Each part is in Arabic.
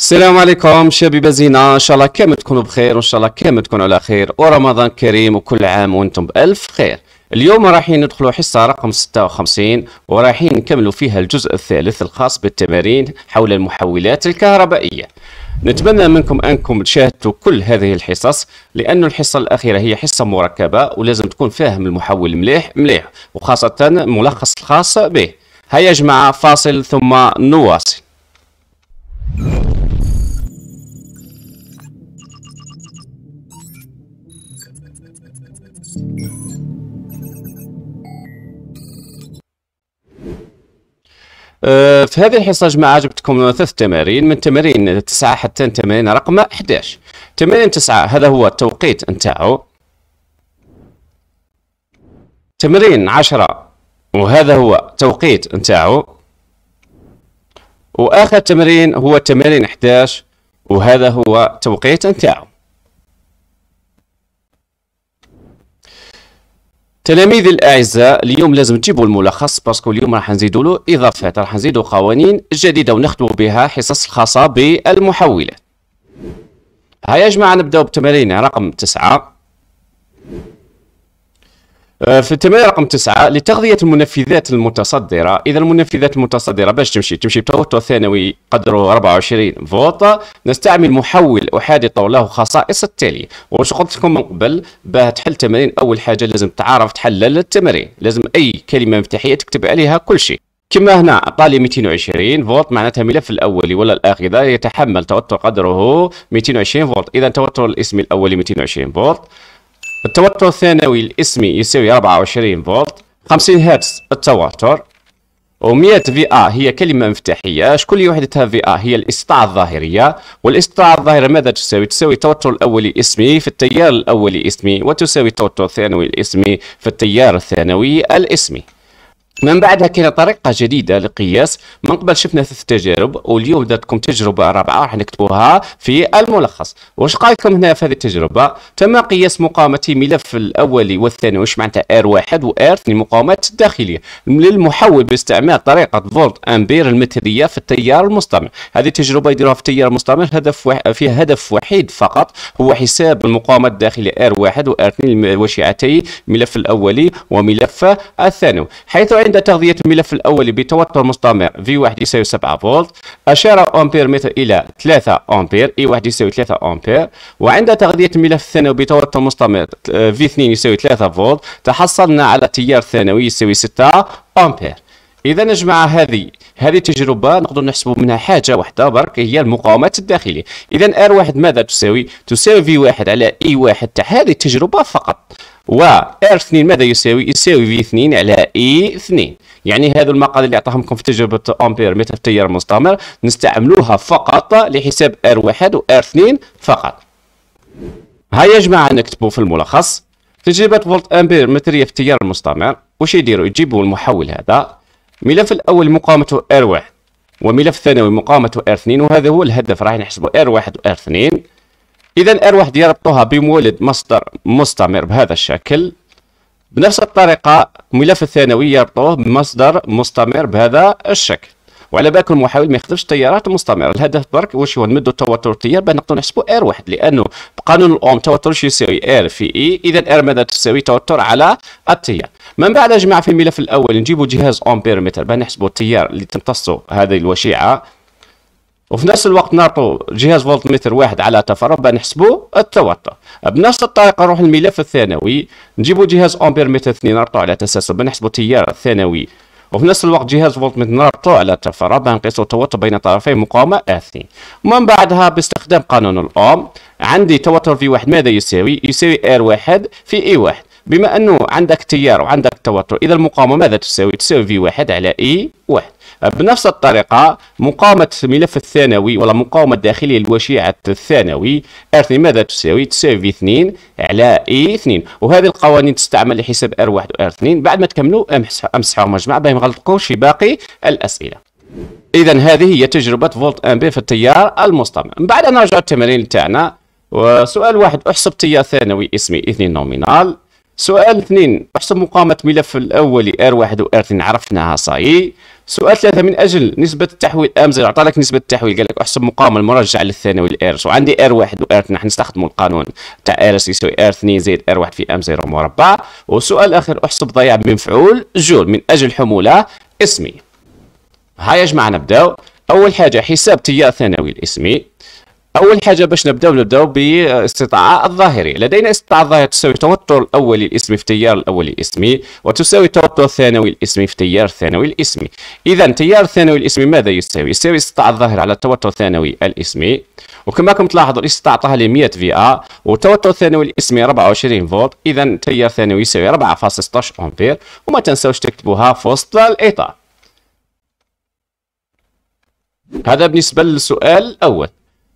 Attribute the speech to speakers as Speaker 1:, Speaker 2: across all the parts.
Speaker 1: السلام عليكم شباب زينة ان شاء الله كامل تكونوا بخير وان شاء الله كامل تكونوا على خير ورمضان كريم وكل عام وانتم بالف خير اليوم رايحين ندخلوا حصة رقم 56 ورايحين نكملوا فيها الجزء الثالث الخاص بالتمارين حول المحولات الكهربائية نتمنى منكم أنكم تشاهدوا كل هذه الحصص لأن الحصة الأخيرة هي حصة مركبة ولازم تكون فاهم المحول مليح مليح وخاصة الملخص الخاص به هيا يا جماعة فاصل ثم نواصل أه، في هذه الحصة جماعة عجبتكم ثلاث تمارين من تمارين تسعة حتى تمارين رقم 11 تمارين تسعة هذا هو التوقيت نتاعو تمارين عشرة وهذا هو توقيت نتاعو واخر تمرين هو تمرين 11 وهذا هو التوقيت نتاعو تلاميذ الاعزاء اليوم لازم تجيبوا الملخص باسكو اليوم راح نزيدوا له اضافات راح نزيدوا قوانين جديده ونختموا بها حصص خاصه بالمحولات هيا يا جماعه نبداو بتمارين رقم تسعة آه، في التمارين رقم تسعة لتغذية المنفذات المتصدرة إذا المنفذات المتصدرة باش تمشي تمشي بتوتر ثانوي قدره 24 فولت نستعمل محول أحادي طوله خصائص التالي واش قلت لكم من قبل باه تحل تمارين أول حاجة لازم تعرف تحلل التمارين لازم أي كلمة مفتاحية تكتب عليها كل شيء كما هنا عطالي 220 فولت معناتها الملف الاولي ولا الاخذه يتحمل توتر قدره 220 فولت اذا توتر الاسم الاولي 220 فولت التوتر الثانوي الاسمي يساوي 24 فولت 50 هرتز التوتر و100 في ا هي كلمه مفتاحيه شكون اللي وحدتها في ا هي الاستطاعه الظاهريه والاستطاعه الظاهره ماذا تساوي تساوي التوتر الاولي اسمي في التيار الاولي اسمي وتساوي التوتر الثانوي الاسمي في التيار الثانوي الاسمي من بعدها كاين طريقة جديدة للقياس من قبل شفنا ثلاث تجارب واليوم درتكم تجربة رابعة راح نكتبوها في الملخص واش قالكم هنا في هذه التجربة تم قياس مقاومة ملف الأولي والثاني واش معناتها ار واحد و r مقاومات الداخلية للمحول باستعمال طريقة فولت أمبير المترية في التيار المستمر هذه التجربة يديروها في التيار المستمر هدف وح... فيها هدف وحيد فقط هو حساب المقاومة ار واحد و r وشيعتي ملف الأولي وملف الثاني حيث عند تغذية الملف الأول بتوتر مستمر V1 يساوي 7 فولت أشار أمبير متر إلى 3 أمبير E1 يساوي 3 أمبير وعند تغذية الملف الثانوي بتوتر مستمر V2 يساوي 3 فولت تحصلنا على تيار ثانوي يساوي 6 أمبير اذا نجمع هذه هذه التجربه نقدر نحسبوا منها حاجه واحده برك هي المقاومات الداخليه اذا إذا واحد ماذا تساوي تساوي في واحد على اي e واحد تاع هذه التجربه فقط و ار 2 ماذا يساوي يساوي في 2 على اي 2 يعني هذا المقال اللي عطاهم في تجربه امبير متر التيار المستمر نستعملوها فقط لحساب ار 1 و ار 2 فقط هيا يا جماعه نكتبوا في الملخص تجربه فولت امبير متريه في التيار المستمر واش يديروا يجيبوا المحول هذا الملف الاول مقاومته ار 1 وملف ثانوي مقاومته ار 2 وهذا هو الهدف راح نحسبوا ار 1 و ار 2 إذا الأرواح يربطوها بمولد مصدر مستمر بهذا الشكل بنفس الطريقة الملف الثانوي يربطوه بمصدر مستمر بهذا الشكل وعلى بالكم المحاول ما يخدمش التيارات المستمره الهدف برك واش هو نمدو التوتر التيار باه نقدروا نحسبوا ار واحد لانه بقانون الاوم توتر شو يساوي ار في اي اذا ار ماذا تساوي توتر على التيار من بعد يا جماعه في الملف الاول نجيبوا جهاز امبير متر باه نحسبوا التيار اللي تمتصو هذه الوشيعه وفي نفس الوقت نعطوا جهاز فولت متر واحد على تفرغ نحسبوا التوتر بنفس الطريقه نروح للملف الثانوي نجيبوا جهاز امبير متر اثنين نعطوا على تسلسل بنحسبوا التيار الثانوي وفي نفس الوقت جهاز فولت متر نعطوا على تفرغ باه نقيسوا التوتر بين طرفي مقاومه اثنين ومن بعدها باستخدام قانون الاوم عندي توتر في واحد ماذا يساوي يساوي ار واحد في اي واحد بما انه عندك تيار وعندك توتر اذا المقاومه ماذا تساوي تساوي في واحد على اي واحد بنفس الطريقة مقاومة الملف الثانوي ولا مقاومة الداخلية الوشيعة الثانوي R2 ماذا تساوي؟ تساوي في 2 على E2 وهذه القوانين تستعمل لحساب R1 و R2 بعد ما تكملوا امسحوا مجموعة باش ما في باقي الأسئلة إذا هذه هي تجربة فولت أم بي في التيار المستمر من بعد نرجع التمارين تاعنا وسؤال واحد احسب تيار ثانوي اسمي اثنين نومينال سؤال اثنين احسب مقاومة ملف الأولي R1 و R2 عرفناها صحيح سؤال ثلاثة من أجل نسبة التحويل أمزل أعطى لك نسبة التحويل قال لك أحسب مقام المرجع للثانوي الإيرس وعندي إير واحد وإير اثنين نستخدموا القانون تاع إيرس يساوي إير اثنين زائد إير واحد في أم زيرو مربع وسؤال آخر أحسب ضياع بمفعول جول من أجل حمولة اسمي هيا يا جماعة نبداو أول حاجة حساب تيار ثانوي الاسمي اول حاجه باش نبداو نبداو باستطاعه الظاهري لدينا استطاعه الظاهر تساوي التوتر الاولي الاسمي في التيار الاولي الاسمي وتساوي التوتر الثانوي الاسمي في التيار الثانوي الاسمي اذا التيار الثانوي الاسمي ماذا يساوي يساوي استطاعه الظاهر على التوتر الثانوي الاسمي وكما راكم تلاحظوا الاستطاعه عطاها لي 100 في ا والتوتر الثانوي الاسمي 24 فولت اذا التيار الثانوي يساوي 4.16 امبير وما تنساوش تكتبوها في وسط الاطار هذا بالنسبه للسؤال الاول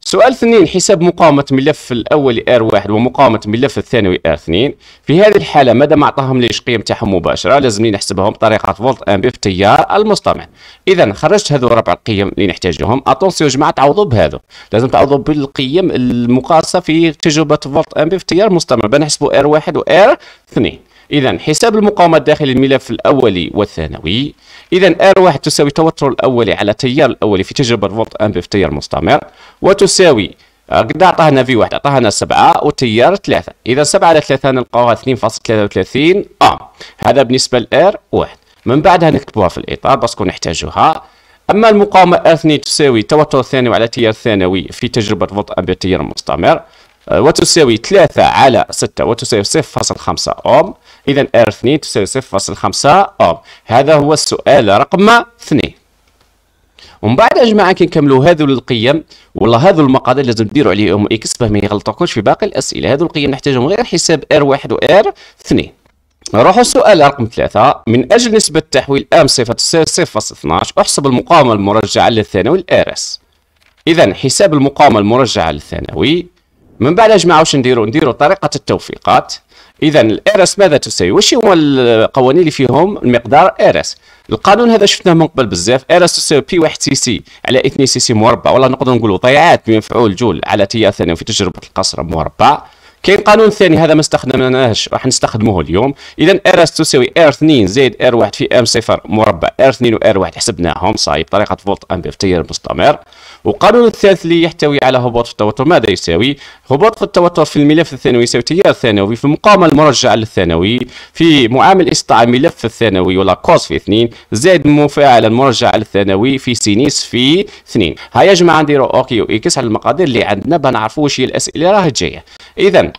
Speaker 1: سؤال اثنين حساب مقاومة ملف الاول r R1 ومقاومة الملف الثانوي R2 في هذه الحالة مادا ما أعطاهم ليش قيم تاعهم مباشرة لازمني نحسبهم بطريقة فولت في التيار المستمع إذا خرجت هذو ربع القيم اللي نحتاجهم أتونسيو جماعة تعوضوا بهذو لازم تعوضوا بالقيم المقاسة في تجربة فولت في التيار المستمع بنحسبوا R1 و R2 إذا حساب المقاومة داخل الملف الأولي والثانوي إذا R1 تساوي التوتر الأولي على التيار الأولي في تجربة فولت أمبير في التيار المستمر وتساوي قد اعطاهنا في واحد أعطاهنا سبعة والتيار ثلاثة إذا سبعة على ثلاثة نلقاوها 2.33 أم هذا بالنسبة لآر 1 من بعدها نكتبوها في الإطار باسكو نحتاجوها أما المقاومة R2 تساوي التوتر الثاني على التيار الثانوي في تجربة فولت أمبير التيار المستمر آه، وتساوي 3 على 6 وتساوي 0.5 أوم اذا ار 2 تساوي 0.5 اوم هذا هو السؤال رقم 2 ومن بعد يا جماعه كي نكملوا هذو القيم ولا هذو المقادير لازم ديروا عليهم اكس باه ما يغلطوكمش في باقي الاسئله هذو القيم نحتاجهم غير حساب ار 1 و ار 2 نروحوا السؤال رقم ثلاثة من أجل نسبة تحويل أم صفة صفر احسب المقاومة المرجعة للثانوي الار اس إذا حساب المقاومة المرجعة للثانوي من بعد يا جماعة واش نديروا نديروا طريقة التوفيقات اذا الارس ماذا تساوي واش هما القوانين اللي فيهم المقدار ارس القانون هذا شفناه من قبل بزاف ارس تساوي بي 1 سي سي على 2 سي سي مربع ولا نقدر نقولوا ضيعات بمفعول جول على تيار ثاني في تجربه القصر مربع كاين قانون ثاني هذا ما استخدمناهش راح نستخدموه اليوم اذا ار اس تساوي ار 2 زائد ار 1 في ام صفر مربع ار 2 وار 1 حسبناهم صايب طريقه فولت امبير مستمر والقانون الثالث اللي يحتوي على هبوط في التوتر ماذا يساوي هبوط في التوتر في الملف الثانوي يساوي تيار ثانوي في المقاومه المرجعه للثانوي في معامل استطاع الملف الثانوي ولا كوز في 2 زائد المفاعل المرجع للثانوي في سينيس في 2 هيا يا جماعه نديروا اوكي واكس على المقادير اللي عندنا بنعرفوا واش هي الاسئله راه جايه اذا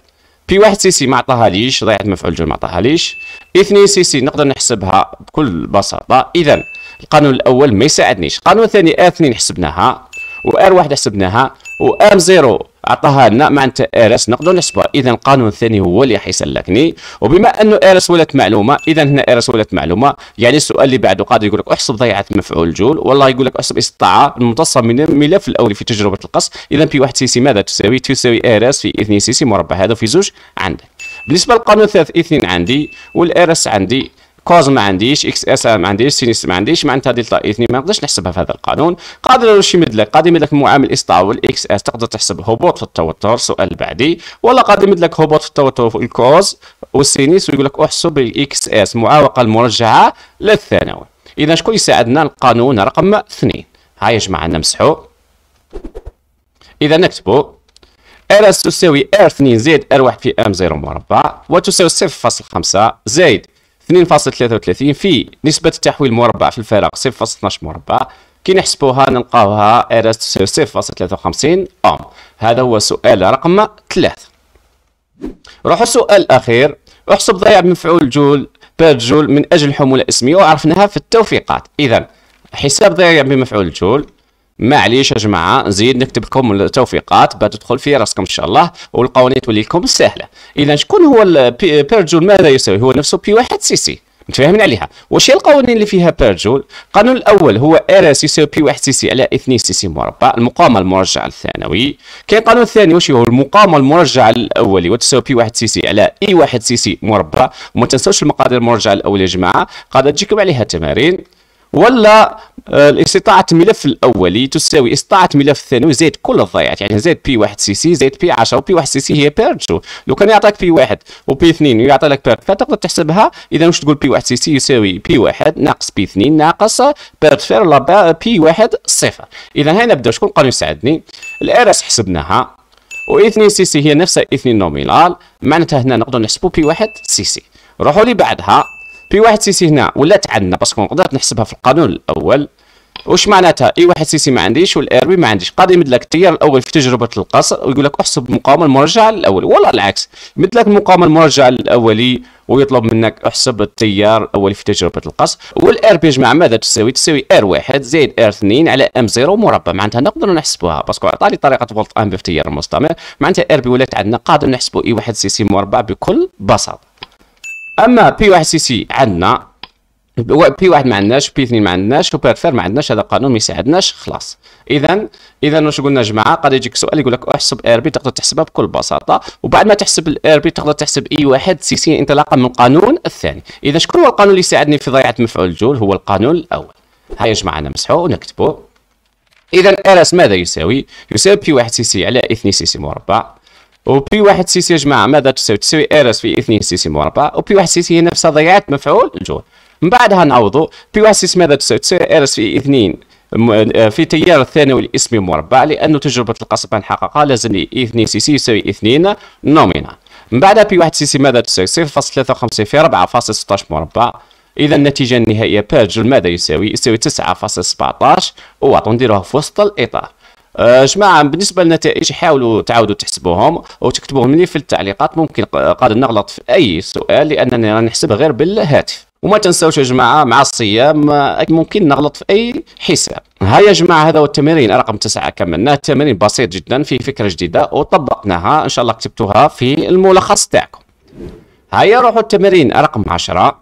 Speaker 1: بي واحد سي سي ما عطاهاليش ضيعت مفعول جوج ما عطاهاليش اثنين سي سي نقدر نحسبها بكل بساطة إذا القانون الأول ما يساعدنيش القانون الثاني ار اثنين حسبناها وار واحد حسبناها وار زيرو عطاها لنا معناتها ارس نقدر نحسبها اذا القانون الثاني هو اللي حيسلكني وبما انه ارس ولات معلومه اذا هنا ارس ولات معلومه يعني السؤال اللي بعده قادر يقول لك احسب ضيعه مفعول جول والله يقول لك احسب استطاعه الممتصه من الملف الاولي في تجربه القص اذا بي 1 سي سي ماذا تساوي تساوي ارس في 2 سي سي مربع هذا في زوج عندك بالنسبه للقانون الثالث اثنين عندي والارس عندي كوز ما عنديش اكس اس ما عنديش سينس ما عنديش معناتها دلتا اي 2 ما نقدرش نحسبها في هذا القانون قادر شي مدلك قادر يمدلك معامل اس تاع والاكس اس تقدر تحسب هبوط في التوتر سؤال بعدي ولا قادر يمدلك هبوط في التوتر في الكوز والسينس ويقول لك احسب الاكس اس معاوقه المرجعه للثانوي اذا شكون يساعدنا القانون رقم اثنين هاي يا جماعه نمسحو اذا نكتبو ار اس تساوي ار 2 زائد ار 1 في ام 0 مربع وتساوي 0.5 زائد 2.33 في نسبة التحويل المربع في الفارق 0.12 مربع كي نحسبوها نلقاوها ار اس تساوي 0.53 اوم هذا هو سؤال رقم 3 روحوا السؤال الاخير احسب ضياع مفعول جول بير جول من اجل حمولة اسمية وعرفناها في التوفيقات اذا حساب ضياع بمفعول جول معليش يا جماعه نزيد نكتب لكم التوفيقات باش تدخل في راسكم ان شاء الله والقوانين تولي لكم سهله اذا شكون هو بيرجول ماذا يساوي هو نفسه بي واحد سي سي متفاهمين عليها واش هي القوانين اللي فيها بيرجول القانون الاول هو ار اس يساوي بي واحد سي سي على 2 سي سي مربع المقاومه المرجعه الثانوي كاين القانون الثاني واش هو المقاومه المرجعه الاولي وتساوي بي واحد سي سي على اي e واحد سي سي مربع وما تنساوش المقادير المرجعه الاولى يا جماعه قاعده تجيكم عليها تمارين ولا آه، استطاعة الملف الأولي تساوي استطاعة الملف الثانوي زائد كل الضيعات يعني زائد بي واحد سي سي زائد بي 10 وبي واحد سي سي هي شو لو كان يعطيك بي واحد وبي اثنين ويعطي لك بيرت فتقدر تحسبها إذا واش تقول بي واحد سي سي يساوي بي واحد ناقص بي اثنين ناقص بيرت فير ولا بي واحد صفر إذا هنا نبدا شكون قانون يساعدني الارس حسبناها و 2 سي سي هي نفسها 2 نومينال معناتها هنا نقدر نحسبو بي واحد سي سي روحوا لي بعدها بي واحد سي سي هنا ولات عندنا باسكو نقدر نحسبها في القانون الاول واش معناتها اي واحد سي سي ما عنديش والار بي ما عنديش قادر يمد لك التيار الاول في تجربه القصر ويقول لك احسب المقاومه المرجعه الاول ولا العكس يمد لك المقاومه المرجعه الاولي ويطلب منك احسب التيار الاولي في تجربه القصر والار بي جماعه ماذا تساوي تساوي ار واحد زائد ار اثنين على ام زيرو مربع معناتها نقدر نحسبوها باسكو عطاني طريقه فولت ام في التيار المستمر معناتها ار بي ولات عندنا قادر نحسبوا اي واحد سي سي مربع بكل بساطه اما بي واحد سي سي عندنا بي واحد ما عندناش بي اثنين ما عندناش وبيرفير اكثر ما عندناش هذا قانون ما يساعدناش خلاص اذا اذا واش قلنا جماعه قد يجيك سؤال يقول لك احسب ار بي تقدر تحسبها بكل بساطه وبعد ما تحسب الار بي تقدر تحسب اي واحد سي سي انطلاقا من القانون الثاني اذا شكون هو القانون اللي يساعدني في ضياعه مفعول الجول هو القانون الاول هيا يا جماعه نمسحو ونكتبو اذا ار اس ماذا يساوي يساوي بي واحد سي سي على اثنين سي سي مربع و بي واحد سي سي يا جماعه ماذا تساوي تساوي ار اس في 2 سي سي مربع و بي واحد سي سي هي نفسها ضيعت مفعول الجول من بعدها نعوضوا بي واحد سي سي ماذا تساوي تساوي ار اس في 2 آه، في تيار الثانوي الاسمي مربع لانه تجربه القصب حققها لازم لي 2 سي سي يساوي 2 نومينا من بعدها بي واحد سي سي ماذا تساوي 0.53 في 4.16 مربع اذا النتيجه النهائيه باجل ماذا يساوي يساوي 9.17 و نديروها في وسط الاطار آه، جماعه بالنسبه للنتائج حاولوا تعاودوا تحسبوهم وتكتبوهم لي في التعليقات ممكن قد نغلط في اي سؤال لاننا نحسب غير بالهاتف وما تنساوش يا جماعه مع الصيام آه، ممكن نغلط في اي حساب ها يا جماعه هذا هو التمرين رقم تسعة كملناه تمرين بسيط جدا في فكره جديده وطبقناها ان شاء الله كتبتوها في الملخص تاعكم هيا روحوا التمرين رقم 10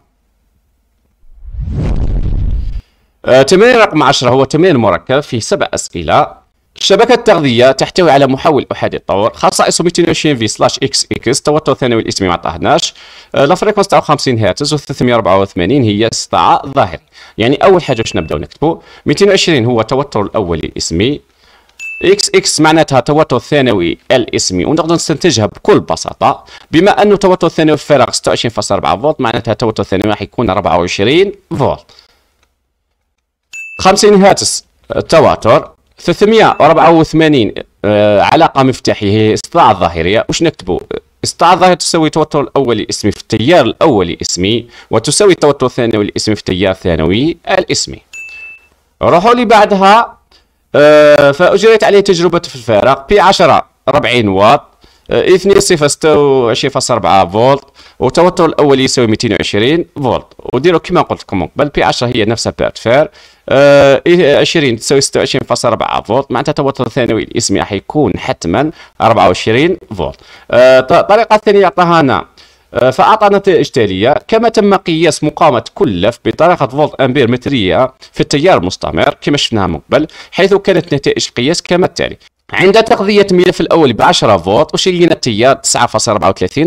Speaker 1: آه، تمرين رقم 10 هو تمرين مركب فيه سبع اسئله شبكة التغذية تحتوي على محول أحادي الطور خصائصه 220 في سلاش اكس اكس توتر ثانوي الاسمي ما طرحناش آه، لا فريكونس تاعو 50 هرتز و 384 هي استطاع ظاهر يعني أول حاجة باش نبداو نكتبو 220 هو التوتر الأولي الاسمي اكس اكس معناتها توتر ثانوي الاسمي ونقدر نستنتجها بكل بساطه بما انه توتر ثانوي في فارغ 26.4 فولت معناتها توتر ثانوي راح يكون 24 فولت 50 هرتز التواتر آه، 384 آه علاقه مفتاحيه هي استطاع الظاهريه واش نكتبوا استطاع الظاهر تساوي التوتر الاولي اسمي في التيار الاولي اسمي وتساوي التوتر الثانوي الاسمي في التيار الثانوي الاسمي روحوا لي بعدها آه فاجريت عليه تجربه في الفارق بي 10 40 واط اثنين صفر ستة وعشرين فاصلة أربعة فولت والتوتر الأولي يساوي ميتين وعشرين فولت وديروا كما قلت لكم قبل بي عشرة هي نفسها بي أتفار آه، إيه، عشرين تساوي ستة وعشرين فولت معناتها التوتر الثانوي الاسمي راح يكون حتما 24 وعشرين فولت آه، الطريقة الثانية عطاها لنا آه، فأعطى نتائج تالية كما تم قياس مقاومة كلف بطريقة فولت أمبير مترية في التيار المستمر كما شفناها من قبل حيث كانت نتائج القياس كما التالي عند تقضية ملف الأول ب 10 فولت وشيلينا التيار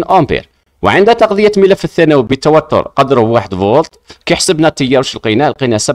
Speaker 1: 9.34 أمبير وعند تغذية ملف الثانوي بتوتر قدره 1 فولت كي حسبنا التيار واش لقينا لقينا 7.46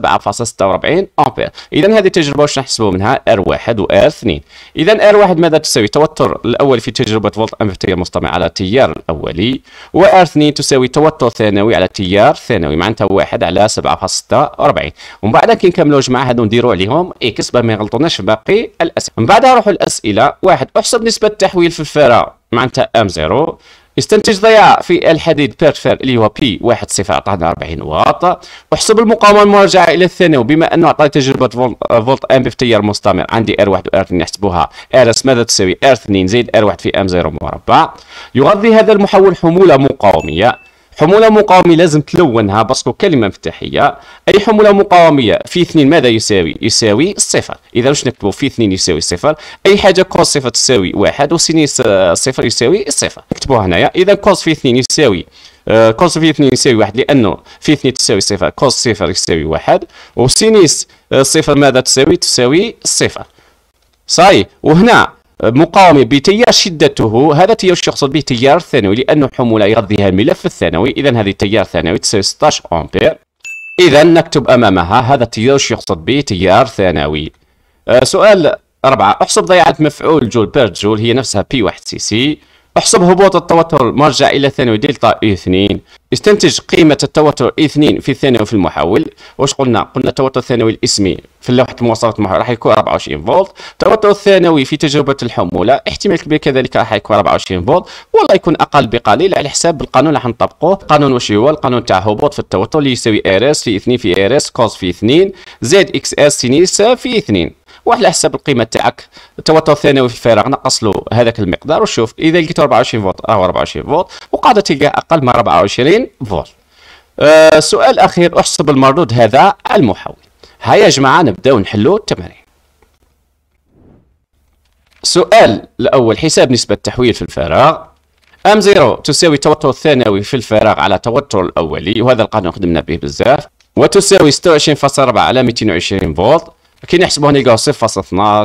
Speaker 1: امبير اذا هذه التجربة واش نحسبوا منها ار 1 وار 2 اذا ار 1 ماذا تساوي توتر الاول في تجربة فولت امبير تيار مستمع على التيار الاولي وار 2 تساوي توتر ثانوي على التيار الثانوي معناتها 1 على 7.46 ومن بعد كي نكملوا جماعة هادو نديروا عليهم اكس إيه، باه ما يغلطوناش في باقي الاسئلة من بعدها نروحوا الاسئلة واحد احسب نسبة التحويل في الفارة معناتها ام 0 استنتج ضياع في الحديد بيرتفير اللي هو بي صفر عطانا oh ربعين واط واحسب المقاومه المرجعه الى الثانوي بما انه عطاني تجربه فولت, فولت ام بتيار مستمر عندي ار 1 وار 2 نحسبوها ار اس ماذا تساوي ار 2 زائد ار 1 في ام 0 مربع يغذي هذا المحول حموله مقاوميه حمولة مقاومة لازم تلونها باسكو كلمة مفتاحية أي حمولة مقاومية في اثنين ماذا يساوي؟ يساوي صفر إذا واش نكتبوا في اثنين يساوي صفر أي حاجة كوس صفر تساوي واحد وسين صفر يساوي صفر نكتبوها هنايا إذا كوس في اثنين يساوي كوس آه، في اثنين يساوي واحد لأنه في اثنين تساوي صفر كوس صفر يساوي واحد وسينيس صفر ماذا تساوي؟ تساوي صفر صاي وهنا مقاومة بتيار شدته هذا التيار يقصد به تيار ثانوي لأنه حمولة يغذيها الملف الثانوي إذا هذه التيار ثانوي تساوي 16 أمبير إذا نكتب أمامها هذا التيار يقصد به تيار ثانوي أه سؤال أربعة احسب ضيعة مفعول جول بير جول هي نفسها بي واحد سي سي احسب هبوط التوتر المرجع إلى ثانوي دلتا إي 2 استنتج قيمة التوتر إي 2 في الثانوي في المحول واش قلنا؟ قلنا التوتر الثانوي الاسمي في لوحة مواصلات المحول راح يكون 24 فولت التوتر الثانوي في تجربة الحمولة احتمال كبير كذلك راح يكون 24 فولت والله يكون أقل بقليل على حساب القانون راح نطبقوه القانون واش هو القانون تاع هبوط في التوتر اللي يساوي ار اس في 2 في ار اس كوز في 2 زد اكس اس سينيس في 2 وعلى حسب القيمه تاعك التوتر الثانوي في الفراغ نقص له هذاك المقدار وشوف اذا لقيته 24 فولت راه 24 فولت وقاعده تلقى اقل من 24 فولت أه سؤال اخير احسب المردود هذا على المحول هيا يا جماعه نبداو نحلو التمارين السؤال الاول حساب نسبه التحويل في الفراغ ام زيرو تساوي التوتر الثانوي في الفراغ على التوتر الاولي وهذا القانون خدمنا به بزاف وتساوي 26.4 على 220 فولت كي نحسبوها نلقاو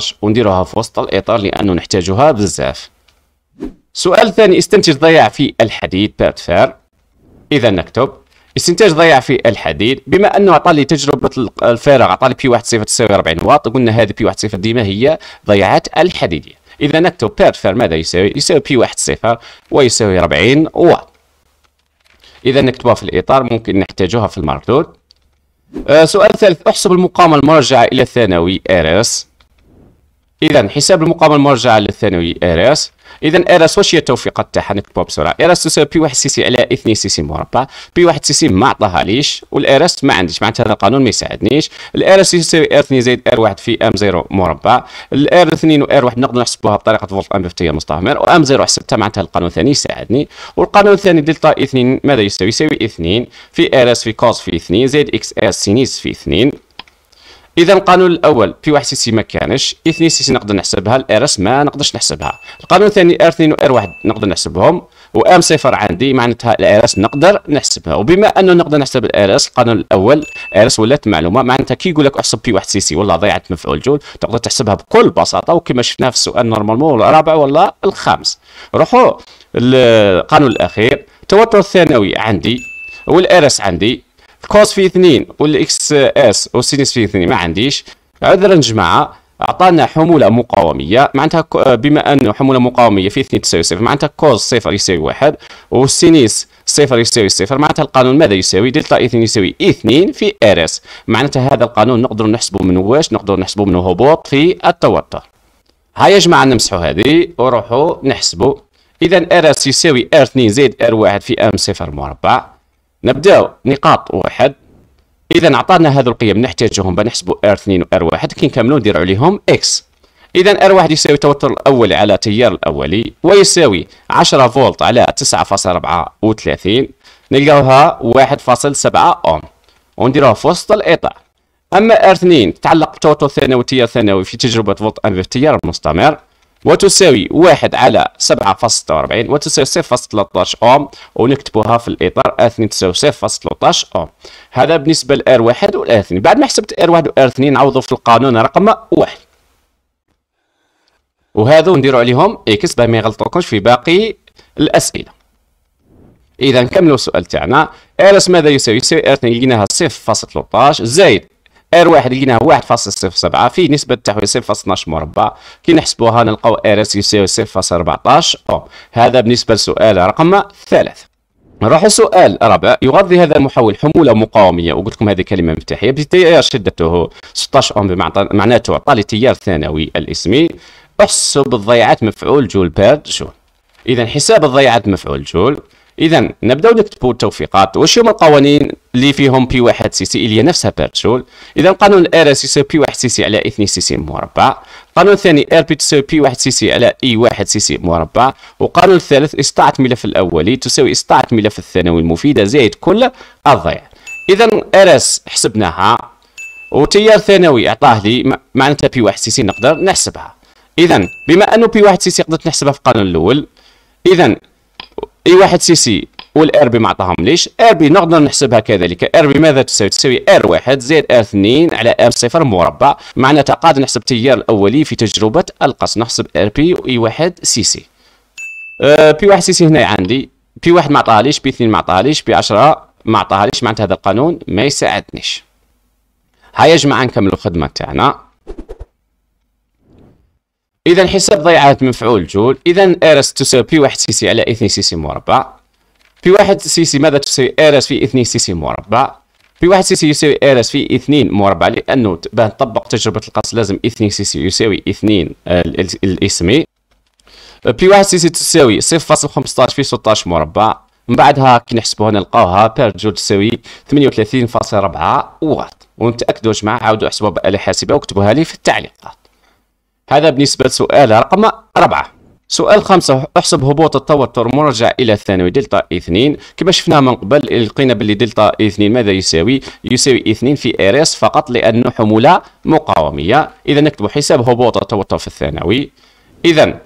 Speaker 1: 0.12 ونديروها في وسط الاطار لانه نحتاجوها بزاف سؤال ثاني استنتج ضياع في الحديد فير اذا نكتب استنتاج ضياع في الحديد بما انه عطى لي تجربه الفارغ عطى لي بي واحد صفر تساوي 40 واط قلنا هذه بي واحد صفر ديما هي ضياعات الحديديه اذا نكتب فير ماذا يساوي يساوي بي واحد صفر ويساوي 40 واط اذا نكتبها في الاطار ممكن نحتاجوها في المردود آه، سؤال ثالث احسب المقام المرجع إلى الثانوي RS اذا حساب المقاومه المرجعه للثانوي ار اس اذا ار اس واش هي التوفيقات تاعها نكتبها بسرعه ار اس تساوي بي واحد سي سي على اثنين سي سي مربع بي واحد سي سي ما عطاها ليش والار اس ما عنديش معناتها هذا القانون ما يساعدنيش الار اس يساوي ار 2 زائد ار 1 في ام 0 مربع الار 2 وار 1 نقدر نحسبوها بطريقه فولت ام بفتيه مستعمر وام 0 حسبتها معناتها القانون الثاني يساعدني والقانون الثاني دلتا اثنين ماذا يساوي يساوي اثنين في ار اس في كوز في اثنين زائد اكس اس سينيس في اثنين اذا القانون الاول في واحد سيسي ما كانش اثنين سيسي نقدر نحسبها الار اس ما نقدرش نحسبها القانون الثاني ار 2 وار 1 نقدر نحسبهم وام صفر عندي معناتها الار اس نقدر نحسبها وبما انه نقدر نحسب الار اس القانون الاول ار اس ولات معلومه معناتها كي يقول لك احسب بي واحد سيسي والله ضيعت مفعول جول تقدر تحسبها بكل بساطه وكما شفنا في السؤال نورمالمون الرابع ولا الخامس روحوا القانون الاخير التوتر الثانوي عندي والار اس عندي كوس في 2 والاكس اس وسينس في 2 ما عنديش عذرا جماعه اعطانا حموله مقاوميه معناتها بما انه حموله مقاوميه في 2 تساوي صفر معناتها كوز صفر يساوي واحد والسينيس صفر يساوي صفر معناتها القانون ماذا يساوي دلتا اثنين يساوي اثنين في ار اس معناتها هذا القانون نقدر نحسبه من واش نقدر نحسبه من هبوط في التوتر هيا يا جماعه نمسحوا هذه وروحوا نحسبوا اذا ار اس يساوي ار 2 زائد ار 1 في ام صفر مربع نبداو نقاط واحد اذا عطانا هذو القيم نحتاجهم بنحسبوا ار 2 و 1 كي نكملوا نديروا عليهم اكس اذا ار R1 يساوي التوتر الأول على التيار الأولي ويساوي 10 فولت على 9.34 نلقاوها 1.7 أوم ونديروها في وسط الإطار ار R2 تتعلق بالتوتر الثانوي والتيار الثانوي في تجربة فولت امبير التيار المستمر وتساوي واحد على سبعة فاصل ستة وأربعين وتساوي صفر فاصل ثلاثطاش أوم ونكتبوها في الإطار اثنين تساوي صفر فاصل ثلاثطاش أوم هذا بالنسبة لآر واحد والآر اثنين بعد ما حسبت آر واحد وآر اثنين نعوضو في القانون رقم واحد وهذا نديرو عليهم إكس باه ما يغلطوكمش في باقي الأسئلة إذا نكملو السؤال تاعنا آر ماذا يساوي؟ يساوي آر اثنين لقيناها صفر فاصل ثلاثطاش زائد ار واحد لقيناه واحد فاصل صفر سبعة في نسبة تحويل صفر فاصل 12 مربع كي نحسبوها نلقاو ار اس يساوي صفر فاصل 14 أوم هذا بالنسبة لسؤال رقم ثلاث نروحوا سؤال رابع يغذي هذا المحول حموله مقاوميه وقلت لكم هذه كلمه مفتاحيه بتيار شدته 16 اوم معناته عطى لي تيار ثانوي الاسمي احسب الضيعات مفعول جول بير جول اذا حساب الضيعات مفعول جول اذا نبداو نكتبوا التوفيقات واش هما القوانين اللي فيهم بي واحد سي سي اللي هي نفسها بيرتول اذا قانون الار سي سي بي واحد سي سي على اثنين سي سي مربع القانون الثاني ار بي تساوي بي واحد سي سي على اي واحد سي سي مربع والقانون الثالث اسطاعه ملف الاولي تساوي اسطاعه ملف الثانوي المفيده زائد كل الضيع اذا ار اس حسبناها وتيار ثانوي اعطاه لي معناتها بي واحد سي سي نقدر نحسبها اذا بما انه بي واحد سي سي قدرت نحسبها في القانون الاول اذا اي واحد سي سي والار بي ما عطاهم ليش ار بي نقدر نحسبها كذلك ار بي ماذا تساوي تساوي ار واحد زائد ار اثنين على ار صفر مربع معناتها قاعد نحسب التيار الاولي في تجربه القص نحسب ار بي واي واحد سي سي بي آه، واحد سي سي هنا عندي بي واحد ما عطاهاليش بي اثنين ما عطاهاليش بي 10 ما عطاهاليش معناتها هذا القانون ما يساعدنيش هيا يا جماعه نكملوا الخدمه تاعنا اذا حساب ضيعات مفعول جول اذا ارس تساوي بي واحد سي سي على اثنين سي سي مربع بي واحد سي سي ماذا تساوي ارس في اثنين سي سي مربع بي واحد سي سي يساوي ارس في اثنين مربع لانه باه نطبق تجربه القص لازم اثنين سي سي يساوي اثنين آه، الاسمي بي واحد سي سي تساوي صفر فاصل خمسطاش في ستاش مربع من بعدها كي نحسبوها نلقاوها بير جول تساوي ثمانيه وثلاثين ربعه واط ونتاكدوا يا جماعه عاودوا احسبوها باله حاسبه وكتبوها لي في التعليقات هذا بالنسبة لسؤال رقم أربعة سؤال خمسة احسب هبوط التوتر مرجع إلى الثانوي دلتا اثنين كما شفنا من قبل لقينا باللي دلتا اثنين ماذا يساوي؟ يساوي اثنين في ار اس فقط لأنه حمولة مقاومية إذا نكتب حساب هبوط التوتر في الثانوي إذا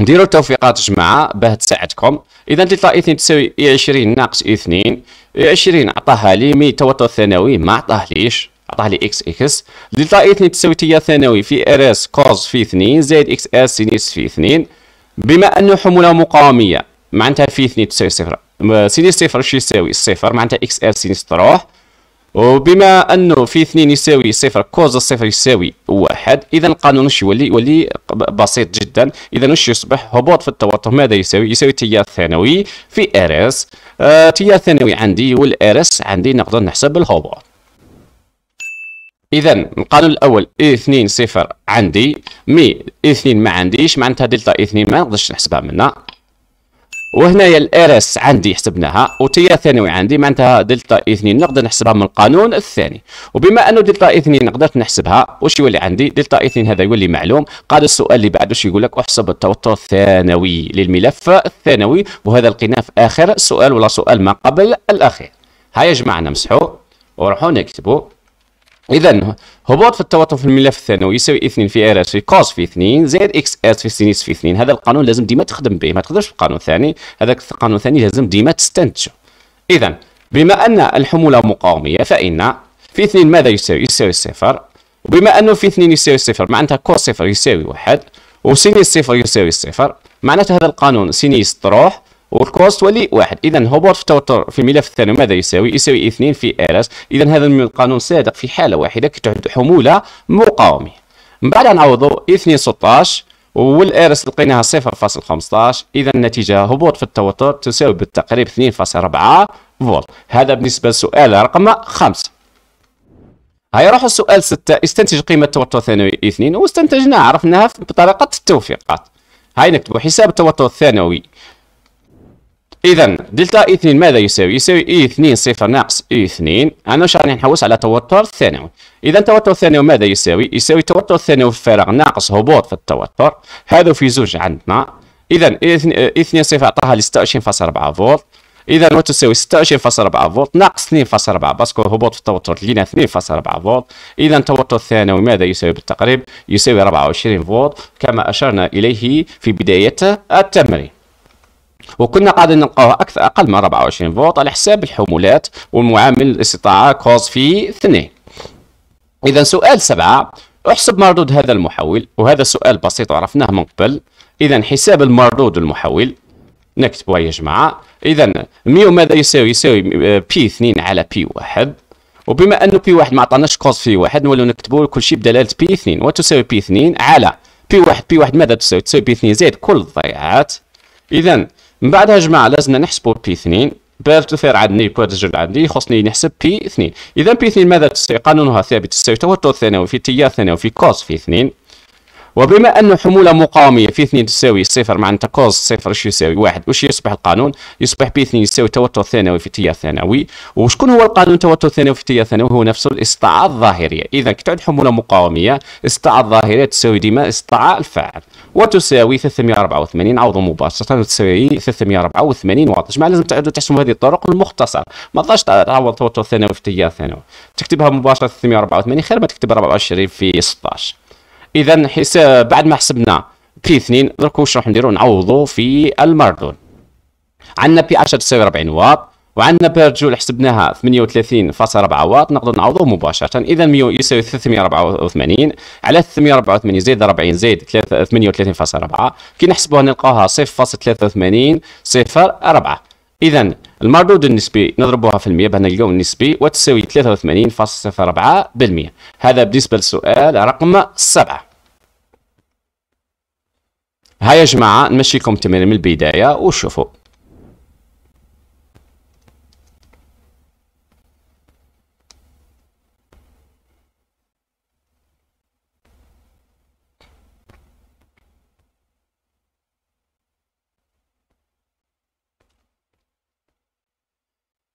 Speaker 1: نديروا التوفيقات جماعة باه تساعدكم إذا دلتا اثنين تساوي إي 20 ناقص اثنين 20 عطاها لي مي التوتر الثانوي ما عطاهليش طلع لي اكس اكس اللي تساوي تيار ثانوي في ار اس كوز في 2 زائد اكس اس سينيس في 2 بما انه حموله مقاوميه معناتها في 2 تساوي صفر سينيس صفر شو يساوي صفر معناتها اكس اس سينيس تروح وبما انه في 2 يساوي صفر كوز الصفر يساوي واحد اذا القانون شو يولي يولي بسيط جدا اذا وش يصبح هبوط في التوتر ماذا يساوي يساوي تيار ثانوي في ار اس آه تيار ثانوي عندي والار اس عندي نقدر نحسب الهبوط اذا القانون الاول اي 2 صفر عندي مي اي 2 ما عنديش معناتها دلتا اي 2 ما نقدرش نحسبها منها وهنايا الار اس عندي حسبناها وتيا ثانوي عندي معناتها دلتا اي 2 نقدر نحسبها من القانون الثاني وبما انه دلتا اي 2 نقدرت نحسبها واش يولي عندي دلتا اي 2 هذا يولي معلوم قال السؤال اللي بعده واش يقول لك احسب التوتر الثانوي للملف الثانوي وهذا لقيناه في اخر سؤال ولا سؤال ما قبل الاخير هيا يا جماعه نمسحوا نكتبوا اذا هبوط في التوتر في الملف الثانوي يساوي اثنين في ار اس في كوس في اثنين زائد اكس اس في سينيس في اثنين هذا القانون لازم ديما تخدم به ما تقدرش في القانون الثاني هذاك القانون الثاني لازم ديما تستنتجه اذا بما ان الحموله مقاوميه فان في اثنين ماذا يساوي يساوي صفر وبما انه في اثنين يساوي صفر معناتها كوس صفر يساوي واحد وسينيس صفر يساوي صفر معناتها هذا القانون سينيس تروح والكوست ولي واحد اذا هبوط في التوتر في الملف الثاني ماذا يساوي يساوي اثنين في ارس اذا هذا القانون صادق في حاله واحده كي حموله مقاومه من بعد نعوضوا اثنين 16 والارس لقيناها 0.15 اذا النتيجه هبوط في التوتر تساوي بالتقريب 2.4 فولت هذا بالنسبه للسؤال رقم 5 هيا روحوا السؤال 6 استنتج قيمه التوتر الثانوي اثنين واستنتجناها عرفناها بطريقه التوفيقات هاي نكتبوا حساب التوتر الثانوي اذا دلتا اي 2 ماذا يساوي؟ يساوي اي 2 صفر ناقص اي 2 انا واش راني نحوس على توتر الثانوي اذا توتر الثانوي ماذا يساوي؟ يساوي توتر الثانوي في الفراغ ناقص هبوط في التوتر هذا في زوج عندنا اذا اي 2 صفر عطاها فاصلة 26.4 فولت اذا وتساوي 26.4 فولت ناقص 2.4 باسكو هبوط في التوتر فاصلة 2.4 فولت اذا التوتر الثانوي ماذا يساوي بالتقريب يساوي 24 فولت كما اشرنا اليه في بدايه التمرين وكنا قاعدين نلقاوها اكثر اقل من 24 فولت على حساب الحمولات والمعامل الاستطاعه كوز في 2 اذا سؤال 7 احسب مردود هذا المحول وهذا سؤال بسيط عرفناه من قبل اذا حساب المردود المحول نكتبوها يا جماعه اذا ميو ماذا يساوي يساوي بي آه، 2 على بي 1 وبما انه بي 1 ما عطاناش كوز في 1 نولوا نكتبوا كل شيء بدلاله بي 2 وتساوي بي 2 على بي 1 بي 1 ماذا تساوي تساوي بي 2 زائد كل الضيعات اذا من بعدها جماعه لازمنا نحسبوا بي 2 باب تثير عندي بوتجل عندي خصني نحسب بي 2 اذا بي 2 ماذا تساوي قانونها ثابت تساوي التوتر الثانوي في تيار ثانوي في كوس في 2 وبما أن حمولة مقاومية في 2 تساوي صفر معناتها كوز صفر ايش يساوي واحد وش يصبح القانون يصبح بي 2 يساوي توتر ثانوي في تيار ثانوي وشكون هو القانون توتر ثانوي في تيار ثانوي هو نفسه الاستعاء الظاهرية إذا كي تعد حمولة مقاومية استعاء الظاهرية تساوي ديما استعاء الفاعل وتساوي 384 عوضوا مباشرة تساوي 384 واط جماعة لازم تعودوا تحسبوا هذه الطرق المختصرة ما تقدرش تعوض توتر ثانوي في تيار ثانوي تكتبها مباشرة 384 خير ما تكتب 24 في 16 اذا حساب بعد ما حسبنا بي 2 درك واش راح نديرو نعوضو في الماردون عندنا بي 10 تساوي 40 واط وعندنا بير جول حسبناها 38.4 واط نقدر نعوضوه مباشره اذا 100 يساوي 384 على 384 زائد 40 زائد 38.4 كي نحسبوها نلقاوها 0.83 صفر 4 اذا المردود النسبي نضربوها في المية باش نلقاو النسبي وتساوي 83.04% هذا بالنسبة للسؤال رقم سبعة هيا يا جماعة نمشيكم تمارين من البداية وشوفوا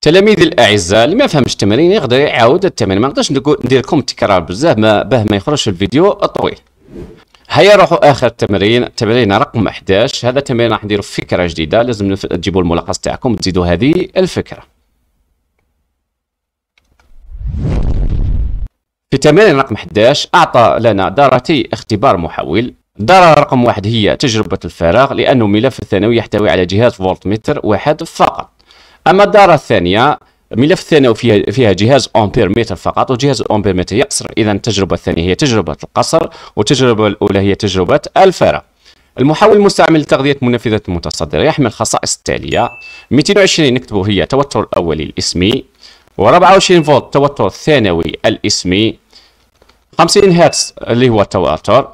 Speaker 1: تلاميذ الاعزاء اللي ما فهمش التمرين يقدر يعاود التمرين ما نقدرش ندير لكم تكرار بزاف ما باه ما يخرجش الفيديو طويل هيا نروحوا اخر تمرين تمرين رقم 11 هذا التمرين راح نديروا فكره جديده لازم تجيبوا الملخص تاعكم تزيدوا هذه الفكره في تمرين رقم 11 اعطى لنا دارتي اختبار محول الدارة رقم واحد هي تجربة الفراغ لأنه ملف الثانوي يحتوي على جهاز فولت متر واحد فقط اما الداره الثانيه ملف الثانوي فيها فيها جهاز امبير متر فقط وجهاز الامبير متر يقصر اذا التجربه الثانيه هي تجربه القصر والتجربه الاولى هي تجربه الفارة المحاول المستعمل لتغذية منفذة المتصدر يحمل خصائص التالية 220 نكتبه هي توتر الأولي الإسمي و24 فولت توتر الثانوي الإسمي 50 هرتز اللي هو التواتر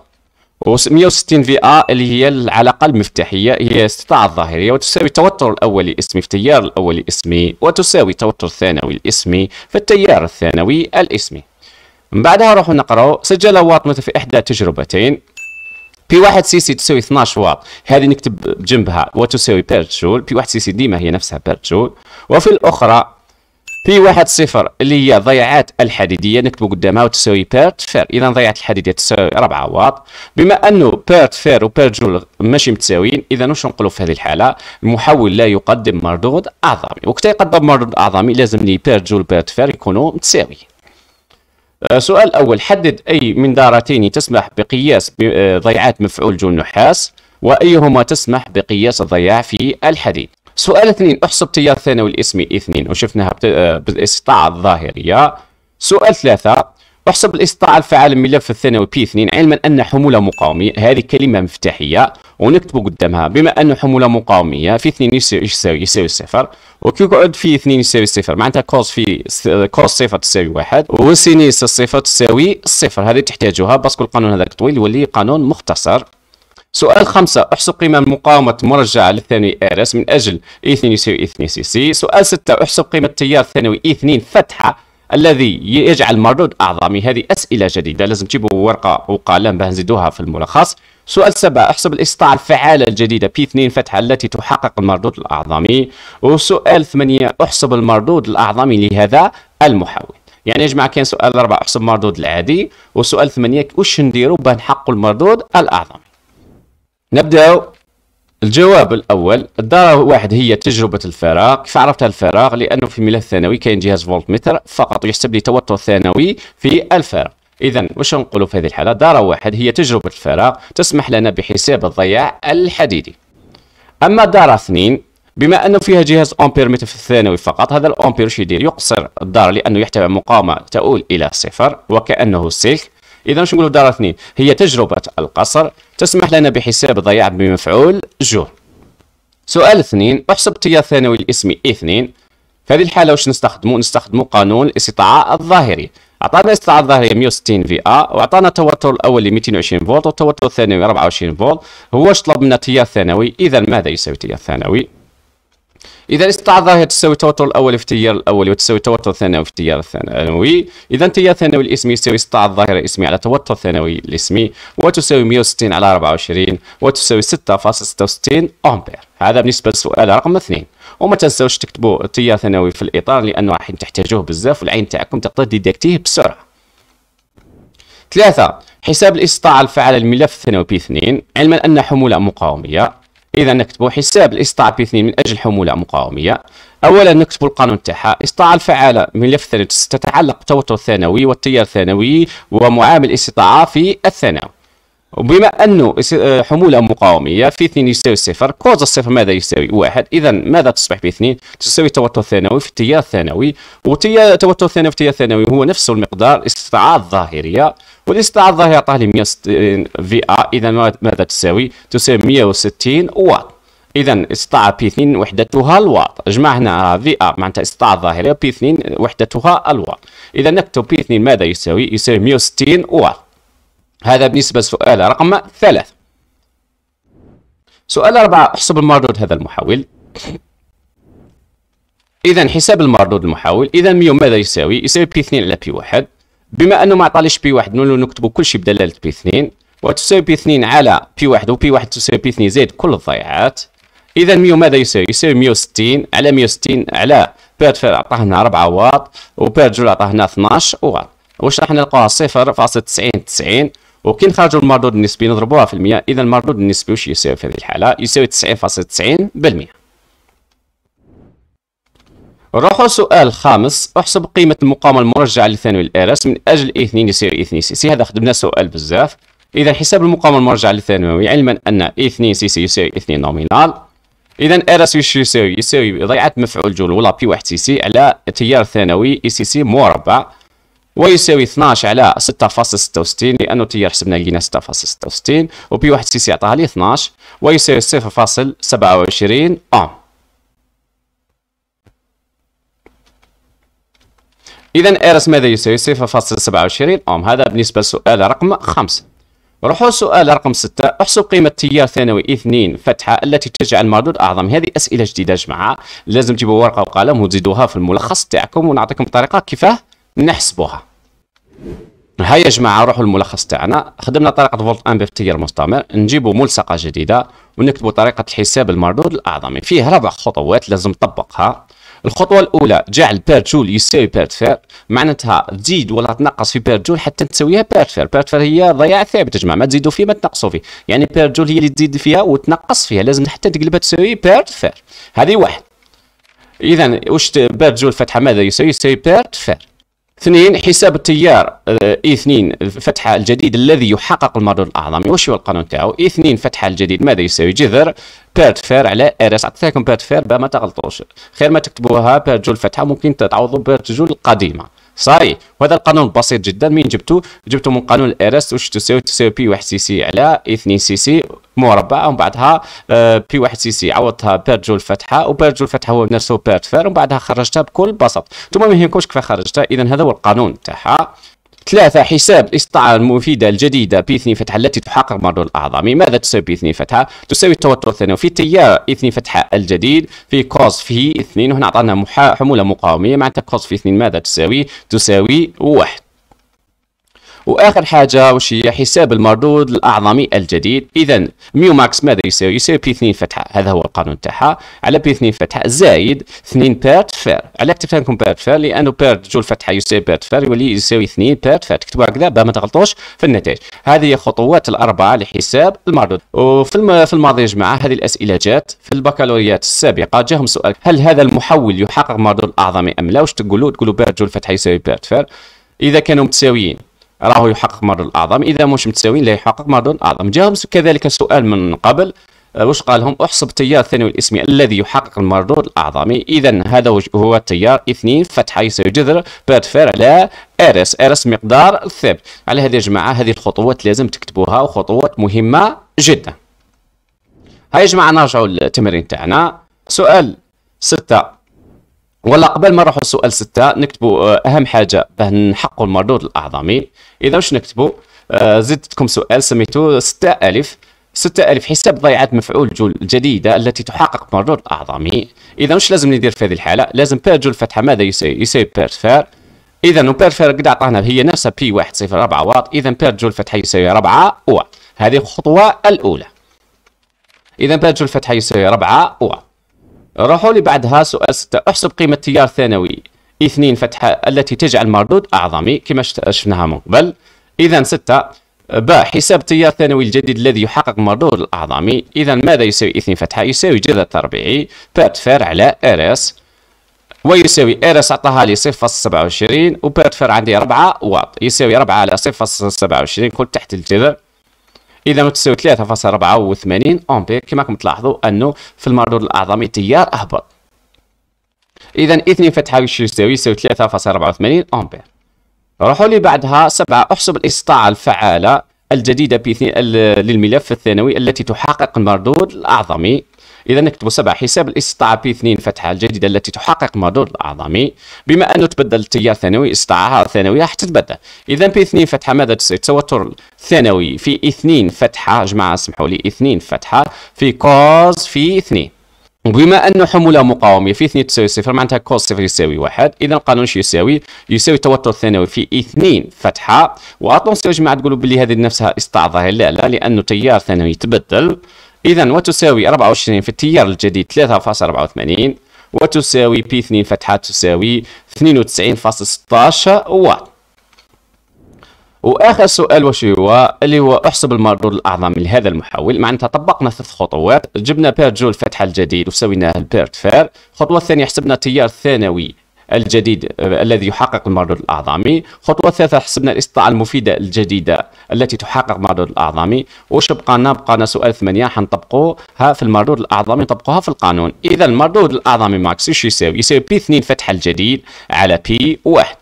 Speaker 1: و160 في ا اللي هي العلاقه المفتاحيه هي استطاعه الظاهريه وتساوي التوتر الاولي اسمي في التيار الاولي اسمي وتساوي التوتر الثانوي الاسمي في التيار الثانوي الاسمي من بعدها نروح نقراو سجل واط في احدى تجربتين بي 1 سي سي تساوي 12 واط هذه نكتب جنبها وتساوي بير جول بي 1 سي سي ديما هي نفسها بير جول وفي الاخرى في واحد صفر اللي هي ضيعات الحديديه نكتبوا قدامها وتساوي بيرت فير اذا ضيعات الحديديه تساوي 4 واط بما انه بيرت فير وبيرت جول ماشي متساويين اذا واش نقولوا في هذه الحاله المحول لا يقدم مردود اعظمي وقت يقدم مردود اعظمي لازم لي بيرت جول بيرت فير يكونوا متساويين آه، سؤال الأول حدد أي من دارتين تسمح بقياس آه، ضيعات مفعول جول نحاس وأيهما تسمح بقياس الضياع في الحديد سؤال اثنين احسب تيار ثانوي الاسمي اثنين وشفناها بت... آه، بالاستطاعة الظاهرية سؤال ثلاثة احسب الاستطاعة الفعالة الملف الثانوي بي اثنين علما أن حمولة مقاومية هذه كلمة مفتاحية ونكتب قدامها بما أن حمولة مقاومية في اثنين يساوي يساوي يساوي صفر وكيقعد في اثنين يساوي صفر معناتها كوز في كوز صفر تساوي واحد وسينيس الصفر تساوي صفر هذه تحتاجها باسكو القانون هذاك طويل يولي قانون مختصر سؤال خمسة احسب قيمة المقاومة المرجعة للثانوي ارس من اجل اي 2 يساوي اي 2 سي سي سؤال ستة احسب قيمة التيار الثانوي اي 2 فتحة الذي يجعل مردود اعظمي هذه اسئله جديده لازم تجيبوا ورقه وقلم باه نزيدوها في الملخص سؤال سبعة احسب الاستطاعة الفعالة الجديدة بي 2 فتحة التي تحقق المردود الأعظمي وسؤال ثمانية احسب المردود الأعظمي لهذا المحول يعني يا جماعة كان سؤال أربعة احسب المردود العادي وسؤال ثمانية واش نديرو باه نحققوا المردود الأعظمي نبدأ الجواب الأول الدارة واحد هي تجربة الفراغ كيف عرفت الفراغ لأنه في الملف الثانوي كاين جهاز فولت متر فقط يحسب لي توتر ثانوي في الفراغ إذا واش نقولوا في هذه الحالة دارة واحد هي تجربة الفراغ تسمح لنا بحساب الضياع الحديدي أما دارة اثنين بما أنه فيها جهاز أمبير متر في الثانوي فقط هذا الأمبير شو يدير يقصر الدار لأنه يحتوي على مقاومة تؤول إلى صفر وكأنه سلك اذا واش نقولوا دار اثنين هي تجربه القصر تسمح لنا بحساب ضياع بمفعول جور سؤال اثنين احسب التيار الثانوي الاسمي اثنين في هذه الحاله واش نستخدموا نستخدموا قانون الاستطاعه الظاهري عطانا الاستطاعه الظاهريه 160 في ا وعطانا التوتر الاولي 220 فولت والتوتر الثانوي 24 فولت هو واش طلب منا تيار ثانوي اذا ماذا يساوي تيار ثانوي اذا استطاعت الظاهره تساوي التوتر الاولي في التيار الاولي وتساوي التوتر الثانوي في التيار الثانوي اذا التيار الثانوي الاسمي يساوي استطاع الظاهره الاسمي على التوتر الثانوي الاسمي وتساوي 160 على 24 وتساوي 6.66 امبير هذا بالنسبه للسؤال رقم اثنين وما تنساوش تكتبوا التيار الثانوي في الاطار لانه راح تحتاجوه بزاف والعين تاعكم تقدر ديديكتيه بسرعه ثلاثة حساب الاستطاعة الفعالة للملف الثانوي بي 2 علما أن حمولة مقاومية اذا نكتبوا حساب الاستطاعه 2 من اجل حموله مقاوميه اولا نكتبوا القانون تاعها استطاعه الفعاله ملف تتعلق بتوتر الثانوي والتيار الثانوي ومعامل الاستطاعه في الثانوي بما انه آه، حموله مقاوميه في 2 يساوي صفر كوز الصفر ماذا يساوي واحد اذا ماذا تصبح باثنين تساوي توتر ثانوي في التيار الثانوي وتوتر ثانوي في التيار الثانوي هو نفس المقدار الاستطاعه الظاهريه والاستطاعه الظاهريه عطاه لي 160 آه، في ا اذا ماذا تساوي تساوي 160 واط اذا استطاع بي 2 وحدتها الواط هنا في ا معناتها استطاعه ظاهريه بي 2 وحدتها الواط اذا نكتب بي 2 ماذا يساوي يساوي 160 واط هذا بالنسبة لسؤال رقم ثلاث سؤال أربعة احسب المردود هذا المحاول إذا حساب المردود المحاول إذا ميو ماذا يساوي؟ يساوي بي 2 على بي 1 بما أنه ما عطاليش بي 1 نولو نكتبوا كل شيء بدلالة بي 2 وتساوي بي 2 على بي 1 وبي 1 تساوي بي 2 زائد كل الضيعات إذا ميو ماذا يساوي؟ يساوي 160 على 160 على بيرد عطاه عطاهنا 4 واط وبيرد جول عطاهنا 12 واط واش راح نلقاها 0.9090 وكي نخرجوا المردود النسبي نضربوها في المية اذا المردود النسبي واش يساوي في هذه الحاله يساوي تسعين فاصل تسعين بالمية نروحو سؤال خامس احسب قيمة المقاومة المرجعة لثانوي الآلس من أجل إي اثنين يساوي إي اثنين سي سي هذا خدمنا سؤال بزاف إذا حساب المقاومة المرجعة للثانوي علما أن إي اثنين سي سي يساوي إي اثنين نومينال إذا آلس واش يساوي يساوي ضيعة مفعول جول ولا بي واحد سي سي على تيار ثانوي إي سي سي مربع ويساوي 12 على 6.66 لانه تي حسبنا لقينا 6.66 وبي واحد سيسي عطاها لي 12 ويساوي 0.27 اوم اذا ارس ماذا يساوي 0.27 اوم هذا بالنسبه لسؤال رقم 5 روحوا سؤال رقم 6 احسب قيمة تيار ثانوي 2 فتحة التي تجعل المردود أعظم هذه أسئلة جديدة جماعة لازم تجيبوا ورقة وقلم وتزيدوها في الملخص تاعكم ونعطيكم طريقة كيفاه نحسبوها ها يا جماعه نروحوا للملخص تاعنا خدمنا طريقه فولت ان بافتير مستمر نجيبوا ملصقه جديده ونكتبوا طريقه الحساب المردود الاعظمي فيه ربع خطوات لازم تطبقها الخطوه الاولى جعل بير جول يساوي بير فير معناتها تزيد ولا تنقص في بير جول حتى تساويها بير فير بير فير هي ضياع ثابت يا جماعه ما تزيدوا فيه ما تنقصوا فيه يعني بير جول هي اللي تزيد فيها وتنقص فيها لازم حتى تقلبها تساوي بير فير هذه واحد اذا واش بير جول فتحه ماذا يساوي يساوي بير فير اثنين حساب التيار آه، اي اثنين الفتحه الجديد الذي يحقق المردود الاعظم واش هو القانون تاعو اي اثنين فتحه الجديد ماذا يساوي جذر بيرت فير على ار اس عطيتكم بيرت فير باه ما تغلطوش خير ما تكتبوها بيرت جول فتحه ممكن تعوضوا بيرت جول القديمه صاي وهذا القانون بسيط جدا مين جبته جبته من قانون الارست واش تساوي تساوي بي 1 سي سي على 2 سي سي مربع ومن بعدها بي 1 سي سي عوضتها بير جول فتحه وبير جول فتحه هو نفسه بير تفار ومن بعدها خرجتها بكل بساط ثم ما يهمكمش كيف خرجتها اذا هذا هو القانون تاعها ثلاثة حساب الإسطاعة المفيدة الجديدة بي 2 فتحة التي تحقق برضو الأعظم ماذا تساوي بي 2 فتحة؟ تساوي التوتر الثانوي في تيار 2 فتحة الجديد في كوز في 2 وهنا أعطانا حمولة مقاومية معناتها كوز في 2 ماذا تساوي؟ تساوي واحد واخر حاجه واش هي حساب المردود الاعظمي الجديد اذا ميو ماكس ماذا يساوي يساوي بي 2 فتحه هذا هو القانون تاعها على بي 2 فتحه زائد 2 بيرت فير على تفهمكم بيرت فير لانه بيرت جول فتحه يساوي بيرت فير يولي يساوي 2 بيرت فير تكتبوا هكذا باه ما تغلطوش في النتائج هذه هي الخطوات الاربعه لحساب المردود وفي في الماضي يا جماعه هذه الاسئله جات في البكالوريات السابقه جاهم سؤال هل هذا المحول يحقق مردود اعظمي ام لا واش تقولوا تقولوا بيرت جول فتحه يساوي بيرت فير اذا كانوا متساويين راهو يحقق مرض الاعظم اذا مش متساويين لا يحقق مرض الاعظم جاوب كذلك سؤال من قبل آه، واش قال لهم احسب التيار الثانوي الاسمي الذي يحقق المردود الاعظمي اذا هذا هو التيار اثنين فتحه يساوي جذر باتفير على ارس ارس مقدار الثابت على هذه يا جماعه هذه الخطوات لازم تكتبوها وخطوات مهمه جدا هاي يا جماعه نرجعوا للتمرين تاعنا سؤال ستة ولا قبل ما نروحوا لسؤال ستة نكتبوا آه، اهم حاجه باه نحققوا المردود الاعظمي اذا واش نكتبوا آه، زدتكم سؤال ألف 6000 6000 حساب ضيعات مفعول جول جديدة التي تحقق مردود أعظمي إذا واش لازم ندير في هذه الحالة لازم بير جول فتحة ماذا يساوي يساوي بير فير إذا بير فير قد عطانا هي نفسها بي واحد صفر أربعة واط إذا بير جول فتحة يساوي ربعة واط هذه الخطوة الأولى إذا بير جول فتحة يساوي ربعة واط راحوا لي بعدها سؤال 6 احسب قيمة تيار ثانوي اي اثنين فتحة التي تجعل مردود أعظم كما شفناها من قبل إذا 6 ب حساب التيار الثانوي الجديد الذي يحقق مردود الأعظم إذا ماذا يساوي اثنين فتحة يساوي جذر تربيعي بارتفير على ار اس ويساوي ار اس عطاها لي 0.27 وبارتفير عندي 4 واط يساوي 4 على 0.27 كل تحت الجذر اذا ما تساوي 3.84 امبير كما راكم تلاحظوا انه في المردود الاعظمي تيار اهبط اذا 2 فتحه وش يساوي يساوي 3.84 امبير روحوا لي بعدها 7 احسب الاستطاعه الفعاله الجديده للملف الثانوي التي تحقق المردود الاعظمي إذا نكتب 7 حساب الاستطاعة بي 2 فتحة الجديدة التي تحقق مردود الأعظمي بما أنه تبدل التيار ثانوي استطاعها ثانوية راح تتبدل إذا بي 2 فتحة ماذا تصير التوتر الثانوي في 2 فتحة جماعة اسمحوا لي 2 فتحة في كوز في 2 بما أن حمولة مقاومة في 2 تساوي صفر معناتها كوز صفر يساوي واحد إذا القانون شو يساوي؟ يساوي التوتر الثانوي في 2 فتحة وأتونسيو يا جماعة تقولوا بلي هذه نفسها استعظها لا لا لأنه تيار ثانوي يتبدل إذا وتساوي 24 في التيار الجديد 3.84 وتساوي بي 2 فتحة تساوي 92.16 واط واخر سؤال واش هو اللي هو احسب المردود الاعظم لهذا المحول معناتها طبقنا ثلاث خطوات جبنا بير جول فتحه الجديد وسويناه البيرت فير الخطوه الثانيه حسبنا التيار الثانوي الجديد الذي يحقق المردود الأعظمي خطوة ثالثه حسبنا الاستطاعة المفيدة الجديدة التي تحقق المردود الأعظمي وش بقانا بقانا سؤال ثمانية حنطبقوها في المردود الأعظمي نطبقوها في القانون إذا المردود الأعظمي ماكس ايش يساوي يساوي بي 2 فتحة الجديد على بي 1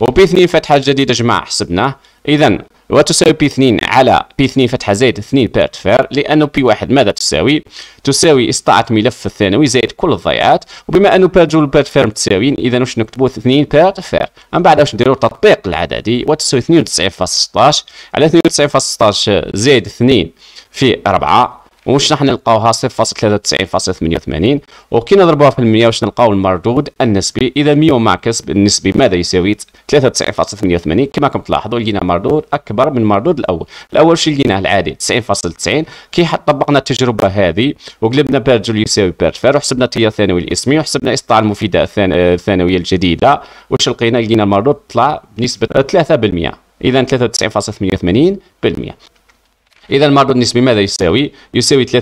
Speaker 1: وبي 2 فتحة الجديدة جماعة حسبناه اذا وتساوي بي 2 على بي 2 فتحه زائد 2 بيرت فير لانه بي 1 ماذا تساوي تساوي اسطاعه ملف الثانوي زائد كل الضيعات وبما انه بيرت جول بيرت فير متساويين اذا واش نكتبوا 2 بيرت فير من بعد واش نديروا التطبيق العددي وتساوي 92.16 على 92.16 زائد 2 في 4 واش راح نلقاوها 0.93.88 وكي نضربوها في المية واش نلقاو المردود النسبي اذا 100 معكس بالنسبي ماذا يساوي 93.88 كما راكم تلاحظوا لقينا مردود اكبر من المردود الاول الاول شي لقيناه العادي 90.90 كي طبقنا التجربه هذه وقلبنا بيرجول يساوي بيرفير وحسبنا التيار الثانوي الاسمي وحسبنا إسطاع المفيده الثانويه الجديده واش لقينا لقينا المردود طلع بنسبه 3% اذا 93.88% اذا المردود النسبي ماذا يساوي يساوي 93.88%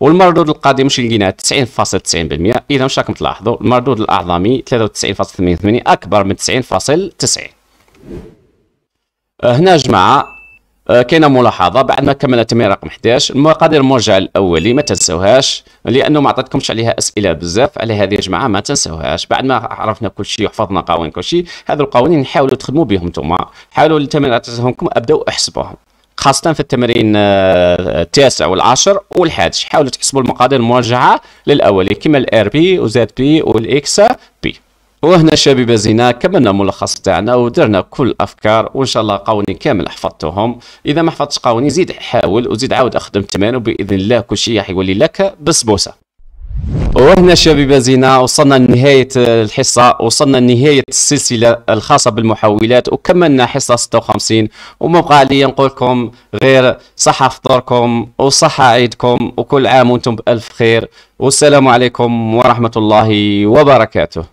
Speaker 1: والمردود القادم مش لقيناه 90.90% اذا مش راكم تلاحظوا المردود الاعظمي 93.88 اكبر من 90.90 آه، هنا يا جماعه آه، كاينه ملاحظه بعد ما كملنا التمرين رقم 11 المقادير المرجع الاولي ما تنساوهاش لانه ما عطيتكمش عليها اسئله بزاف على هذه يا جماعه ما تنساوهاش بعد ما عرفنا كل شيء وحفظنا قوانين كل شيء هذو القوانين حاولوا تخدموا بهم نتوما حاولوا التمرين عطيتهمكم ابداو احسبوهم خاصة في التمرين آه، التاسع والعاشر والحادش حاولوا تحسبوا المقادير المرجعة للأولي كما الار بي وزاد بي والإكس بي وهنا شبيبة زينة كملنا ملخص تاعنا ودرنا كل الافكار وان شاء الله قوانين كامل حفظتهم اذا ما حفظتش قوانين زيد حاول وزيد عاود اخدم تمان وباذن الله كل شيء راح يولي لك بسبوسه وهنا شبيبة زينة وصلنا لنهاية الحصة وصلنا لنهاية السلسلة الخاصة بالمحولات وكملنا حصة 56 وما بقى لي نقولكم غير صحة فطوركم وصحة عيدكم وكل عام وانتم بألف خير والسلام عليكم ورحمة الله وبركاته